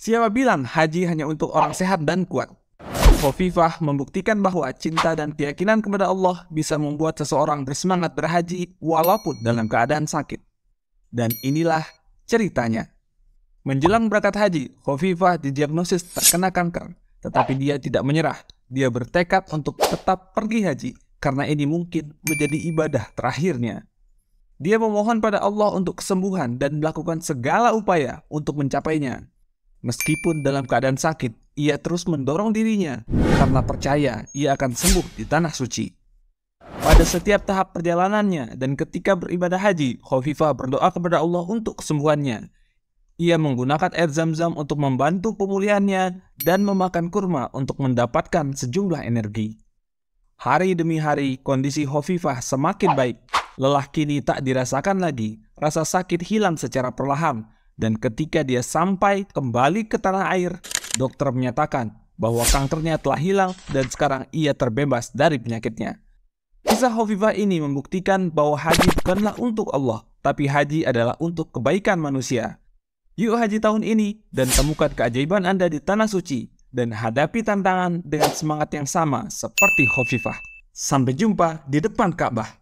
Siapa bilang haji hanya untuk orang sehat dan kuat? Khofifah membuktikan bahwa cinta dan keyakinan kepada Allah bisa membuat seseorang bersemangat berhaji walaupun dalam keadaan sakit. Dan inilah ceritanya. Menjelang berangkat haji, Khofifah didiagnosis terkena kanker, tetapi dia tidak menyerah. Dia bertekad untuk tetap pergi haji karena ini mungkin menjadi ibadah terakhirnya. Dia memohon pada Allah untuk kesembuhan dan melakukan segala upaya untuk mencapainya. Meskipun dalam keadaan sakit, ia terus mendorong dirinya karena percaya ia akan sembuh di tanah suci. Pada setiap tahap perjalanannya dan ketika beribadah haji, Khofifah berdoa kepada Allah untuk kesembuhannya. Ia menggunakan air zam-zam untuk membantu pemulihannya dan memakan kurma untuk mendapatkan sejumlah energi. Hari demi hari, kondisi Khofifah semakin baik. Lelah kini tak dirasakan lagi, rasa sakit hilang secara perlahan, dan ketika dia sampai kembali ke tanah air, dokter menyatakan bahwa kankernya telah hilang dan sekarang ia terbebas dari penyakitnya. Kisah Hovifah ini membuktikan bahwa haji bukanlah untuk Allah, tapi haji adalah untuk kebaikan manusia. Yuk haji tahun ini dan temukan keajaiban Anda di Tanah Suci dan hadapi tantangan dengan semangat yang sama seperti Hovifah. Sampai jumpa di depan Ka'bah.